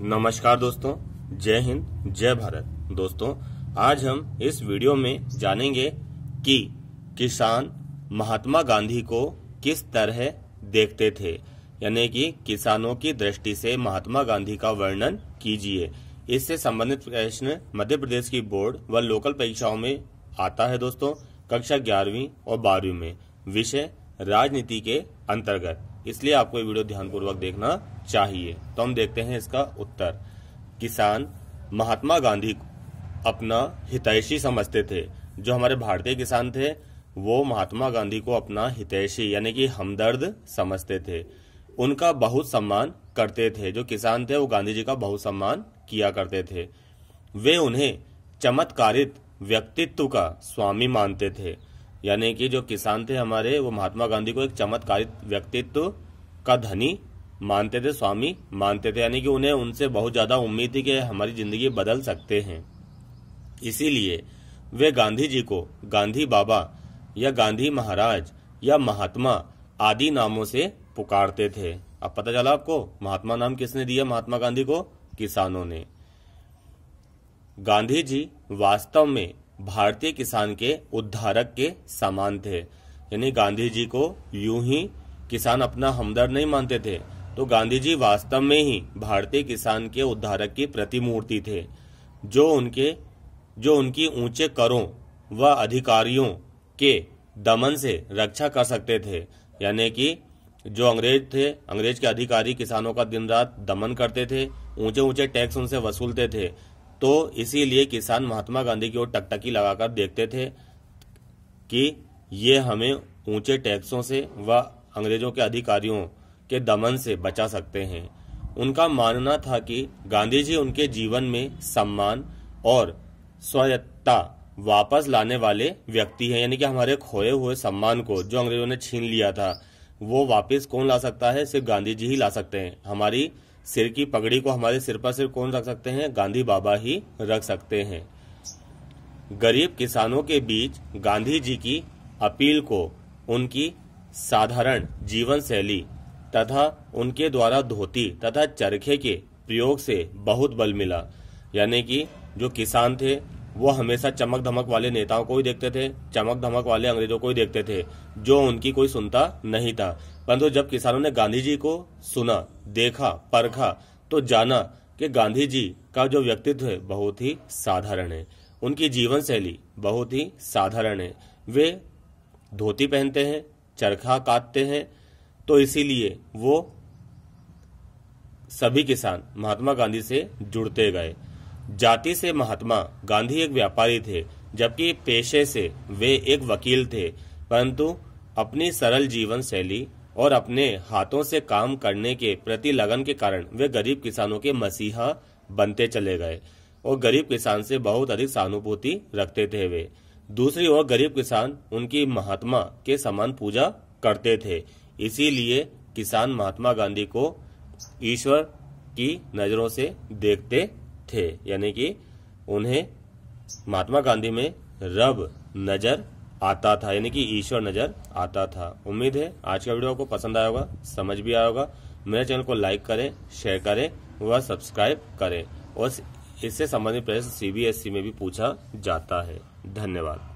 नमस्कार दोस्तों जय हिंद जय भारत दोस्तों आज हम इस वीडियो में जानेंगे कि किसान महात्मा गांधी को किस तरह देखते थे यानी कि किसानों की दृष्टि से महात्मा गांधी का वर्णन कीजिए इससे संबंधित प्रश्न मध्य प्रदेश की बोर्ड व लोकल परीक्षाओं में आता है दोस्तों कक्षा ग्यारहवीं और बारहवीं में विषय राजनीति के अंतर्गत इसलिए आपको ये वीडियो ध्यानपूर्वक देखना चाहिए तो हम देखते हैं इसका उत्तर किसान महात्मा गांधी अपना हितैषी समझते थे जो हमारे भारतीय किसान थे वो महात्मा गांधी को अपना हितैषी यानी कि हमदर्द समझते थे उनका बहुत सम्मान करते थे जो किसान थे वो गांधी जी का बहुत सम्मान किया करते थे वे उन्हें चमत्कारित व्यक्तित्व का स्वामी मानते थे यानी कि जो किसान थे हमारे वो महात्मा गांधी को एक चमत्कारित व्यक्तित्व का धनी मानते थे स्वामी मानते थे यानी कि उन्हें उनसे बहुत ज्यादा उम्मीद थी कि हमारी जिंदगी बदल सकते हैं इसीलिए वे गांधी जी को गांधी बाबा या गांधी महाराज या महात्मा आदि नामों से पुकारते थे अब पता चला आपको महात्मा नाम किसने दिया महात्मा गांधी को किसानों ने गांधी जी वास्तव में भारतीय किसान के उद्धारक के समान थे यानी गांधी जी को यूं ही किसान अपना हमदर्द नहीं मानते थे तो गांधी जी वास्तव में ही भारतीय किसान के उद्धारक की प्रतिमूर्ति थे जो उनके जो उनकी ऊंचे करों व अधिकारियों के दमन से रक्षा कर सकते थे यानी कि जो अंग्रेज थे अंग्रेज के अधिकारी किसानों का दिन रात दमन करते थे ऊंचे ऊंचे टैक्स उनसे वसूलते थे तो इसीलिए किसान महात्मा गांधी की ओर टकटकी लगाकर देखते थे कि ये हमें ऊंचे टैक्सों से व अंग्रेजों के अधिकारियों के दमन से बचा सकते हैं उनका मानना था कि गांधी जी उनके जीवन में सम्मान और स्वायत्ता वापस लाने वाले व्यक्ति हैं यानी कि हमारे खोए हुए सम्मान को जो अंग्रेजों ने छीन लिया था वो वापस कौन ला सकता है सिर्फ गांधी जी ही ला सकते हैं हमारी सिर की पगड़ी को हमारे सिर पर सिर्फ कौन रख सकते हैं गांधी बाबा ही रख सकते हैं गरीब किसानों के बीच गांधी जी की अपील को उनकी साधारण जीवन शैली तथा उनके द्वारा धोती तथा चरखे के प्रयोग से बहुत बल मिला यानी कि जो किसान थे वो हमेशा चमक धमक वाले नेताओं को ही देखते थे चमक धमक वाले अंग्रेजों को ही देखते थे जो उनकी कोई सुनता नहीं था परंतु जब किसानों ने गांधी जी को सुना देखा परखा तो जाना कि गांधी जी का जो व्यक्तित्व है बहुत ही साधारण है उनकी जीवन शैली बहुत ही साधारण है वे धोती पहनते हैं चरखा काटते हैं तो इसीलिए वो सभी किसान महात्मा गांधी से जुड़ते गए जाति से महात्मा गांधी एक व्यापारी थे जबकि पेशे से वे एक वकील थे परंतु अपनी सरल जीवन शैली और अपने हाथों से काम करने के प्रति लगन के कारण वे गरीब किसानों के मसीहा बनते चले गए और गरीब किसान से बहुत अधिक सहानुभूति रखते थे वे दूसरी ओर गरीब किसान उनकी महात्मा के समान पूजा करते थे इसीलिए किसान महात्मा गांधी को ईश्वर की नजरों से देखते थे यानी कि उन्हें महात्मा गांधी में रब नजर आता था यानी कि ईश्वर नजर आता था उम्मीद है आज का वीडियो आपको पसंद आया होगा समझ भी आया होगा मेरे चैनल को लाइक करें शेयर करें व सब्सक्राइब करें और इससे संबंधित प्रश्न सीबीएसई e में भी पूछा जाता है धन्यवाद